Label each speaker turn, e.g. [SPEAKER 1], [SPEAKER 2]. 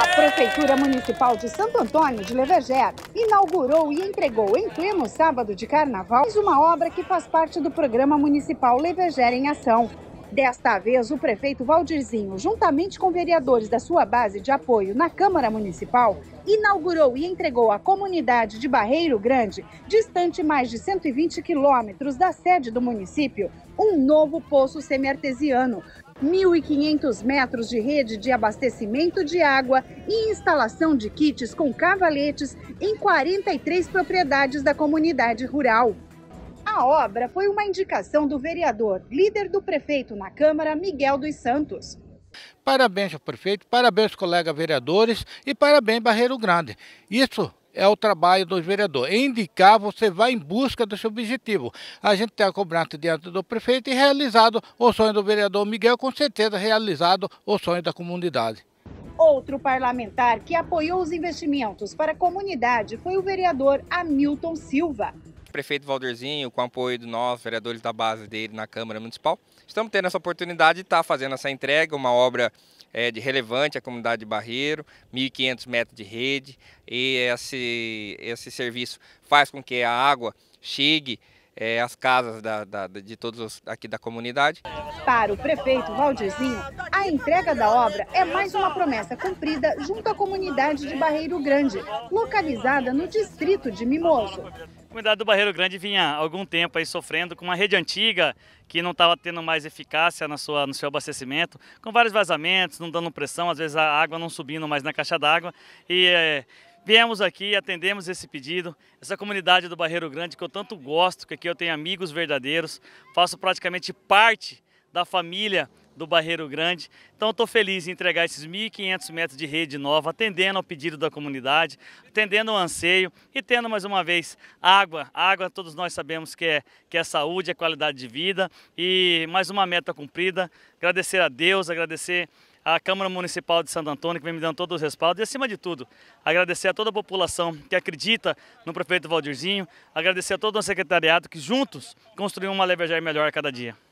[SPEAKER 1] A Prefeitura
[SPEAKER 2] Municipal de Santo Antônio de Leverger inaugurou e entregou em pleno sábado de carnaval uma obra que faz parte do programa municipal Leverger em Ação. Desta vez, o prefeito Valdirzinho, juntamente com vereadores da sua base de apoio na Câmara Municipal, inaugurou e entregou à comunidade de Barreiro Grande, distante mais de 120 quilômetros da sede do município, um novo poço semiartesiano, 1.500 metros de rede de abastecimento de água e instalação de kits com cavaletes em 43 propriedades da comunidade rural. A obra foi uma indicação do vereador, líder do prefeito na Câmara, Miguel dos Santos.
[SPEAKER 1] Parabéns ao prefeito, parabéns colega vereadores e parabéns Barreiro Grande. Isso é o trabalho dos vereadores. Indicar, você vai em busca do seu objetivo. A gente tem a cobrança diante do prefeito e realizado o sonho do vereador Miguel, com certeza realizado o sonho da comunidade.
[SPEAKER 2] Outro parlamentar que apoiou os investimentos para a comunidade foi o vereador Hamilton Silva.
[SPEAKER 3] O prefeito Valderzinho, com apoio de nós, vereadores da base dele na Câmara Municipal, estamos tendo essa oportunidade de estar fazendo essa entrega, uma obra é, de relevante à comunidade de Barreiro, 1.500 metros de rede, e esse, esse serviço faz com que a água chegue é, às casas da, da, de todos os, aqui da comunidade.
[SPEAKER 2] Para o prefeito Valdirzinho, a entrega da obra é mais uma promessa cumprida junto à comunidade de Barreiro Grande, localizada no distrito de Mimoso.
[SPEAKER 4] A comunidade do Barreiro Grande vinha algum tempo aí sofrendo com uma rede antiga que não estava tendo mais eficácia na sua, no seu abastecimento, com vários vazamentos, não dando pressão, às vezes a água não subindo mais na caixa d'água. E é, viemos aqui, atendemos esse pedido. Essa comunidade do Barreiro Grande que eu tanto gosto, que aqui eu tenho amigos verdadeiros, faço praticamente parte da família do Barreiro Grande. Então estou feliz em entregar esses 1.500 metros de rede nova, atendendo ao pedido da comunidade, atendendo ao anseio e tendo mais uma vez água. Água todos nós sabemos que é, que é saúde, é qualidade de vida e mais uma meta cumprida. Agradecer a Deus, agradecer à Câmara Municipal de Santo Antônio, que vem me dando todo o respaldo. E, acima de tudo, agradecer a toda a população que acredita no prefeito Valdirzinho, agradecer a todo o secretariado que juntos construiu uma Levejar melhor a cada dia.